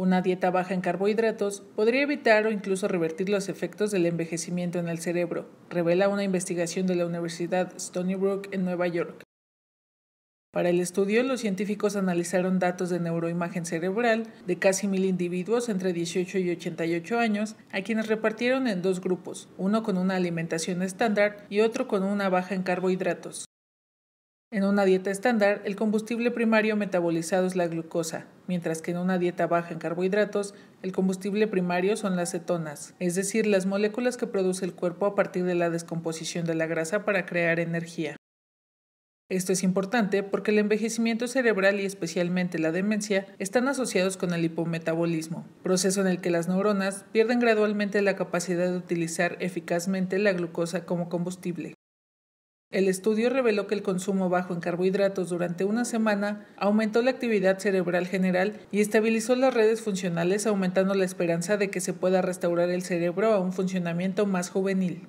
Una dieta baja en carbohidratos podría evitar o incluso revertir los efectos del envejecimiento en el cerebro, revela una investigación de la Universidad Stony Brook en Nueva York. Para el estudio, los científicos analizaron datos de neuroimagen cerebral de casi mil individuos entre 18 y 88 años, a quienes repartieron en dos grupos, uno con una alimentación estándar y otro con una baja en carbohidratos. En una dieta estándar, el combustible primario metabolizado es la glucosa, mientras que en una dieta baja en carbohidratos, el combustible primario son las cetonas, es decir, las moléculas que produce el cuerpo a partir de la descomposición de la grasa para crear energía. Esto es importante porque el envejecimiento cerebral y especialmente la demencia están asociados con el hipometabolismo, proceso en el que las neuronas pierden gradualmente la capacidad de utilizar eficazmente la glucosa como combustible. El estudio reveló que el consumo bajo en carbohidratos durante una semana aumentó la actividad cerebral general y estabilizó las redes funcionales, aumentando la esperanza de que se pueda restaurar el cerebro a un funcionamiento más juvenil.